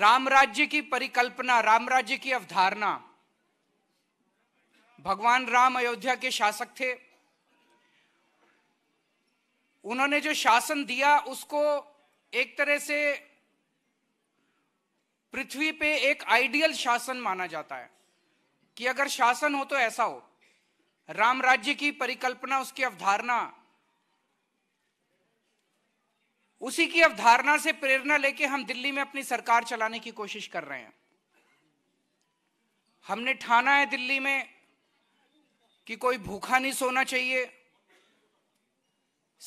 राम राज्य की परिकल्पना राम राज्य की अवधारणा भगवान राम अयोध्या के शासक थे उन्होंने जो शासन दिया उसको एक तरह से पृथ्वी पे एक आइडियल शासन माना जाता है कि अगर शासन हो तो ऐसा हो राम राज्य की परिकल्पना उसकी अवधारणा उसी की अवधारणा से प्रेरणा लेके हम दिल्ली में अपनी सरकार चलाने की कोशिश कर रहे हैं हमने ठाना है दिल्ली में कि कोई भूखा नहीं सोना चाहिए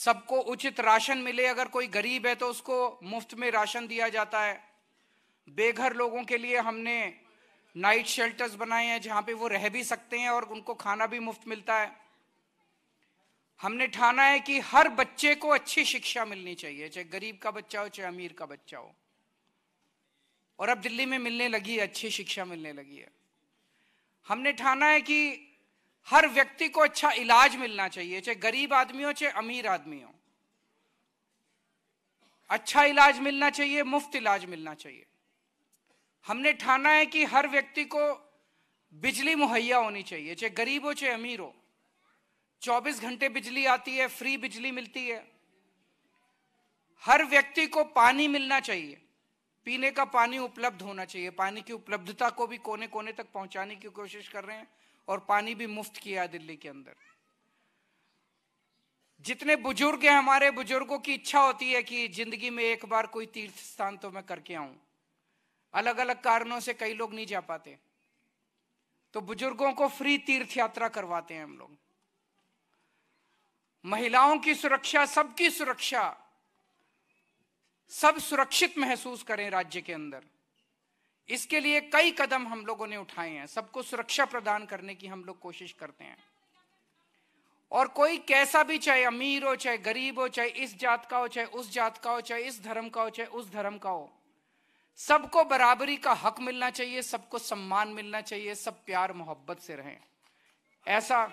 सबको उचित राशन मिले अगर कोई गरीब है तो उसको मुफ्त में राशन दिया जाता है बेघर लोगों के लिए हमने नाइट शेल्टर्स बनाए हैं जहां पे वो रह भी सकते हैं और उनको खाना भी मुफ्त मिलता है हमने ठाना है कि हर बच्चे को अच्छी शिक्षा मिलनी चाहिए चाहे गरीब का बच्चा हो चाहे अमीर का बच्चा हो और अब दिल्ली में मिलने लगी है अच्छी शिक्षा मिलने लगी है हमने ठाना है कि हर व्यक्ति को अच्छा इलाज मिलना चाहिए चाहे गरीब आदमी हो चाहे अमीर आदमी हो अच्छा इलाज मिलना चाहिए मुफ्त इलाज मिलना चाहिए हमने ठाना है कि हर व्यक्ति को बिजली मुहैया होनी चाहिए चाहे गरीब हो चाहे अमीर हो चौबीस घंटे बिजली आती है फ्री बिजली मिलती है हर व्यक्ति को पानी मिलना चाहिए पीने का पानी उपलब्ध होना चाहिए पानी की उपलब्धता को भी कोने कोने तक पहुंचाने की कोशिश कर रहे हैं और पानी भी मुफ्त किया है दिल्ली के अंदर जितने बुजुर्ग हैं हमारे बुजुर्गों की इच्छा होती है कि जिंदगी में एक बार कोई तीर्थ स्थान तो मैं करके आऊं अलग अलग कारणों से कई लोग नहीं जा पाते तो बुजुर्गों को फ्री तीर्थ यात्रा करवाते हैं हम लोग महिलाओं की सुरक्षा सबकी सुरक्षा सब सुरक्षित महसूस करें राज्य के अंदर इसके लिए कई कदम हम लोगों ने उठाए हैं सबको सुरक्षा प्रदान करने की हम लोग कोशिश करते हैं और कोई कैसा भी चाहे अमीर हो चाहे गरीब हो चाहे इस जात का हो चाहे उस जात का हो चाहे इस धर्म का हो चाहे उस धर्म का हो सबको बराबरी का हक मिलना चाहिए सबको सम्मान मिलना चाहिए सब प्यार मोहब्बत से रहें ऐसा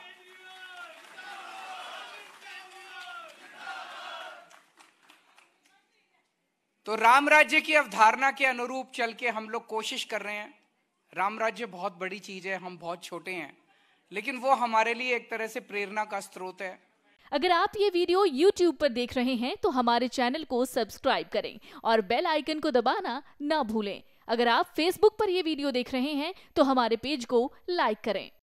तो राम राज्य की अवधारणा के अनुरूप चल के हम लोग कोशिश कर रहे हैं राम राज्य बहुत बड़ी चीज है हम बहुत छोटे हैं लेकिन वो हमारे लिए एक तरह से प्रेरणा का स्रोत है अगर आप ये वीडियो YouTube पर देख रहे हैं तो हमारे चैनल को सब्सक्राइब करें और बेल आइकन को दबाना ना भूलें अगर आप Facebook पर यह वीडियो देख रहे हैं तो हमारे पेज को लाइक करें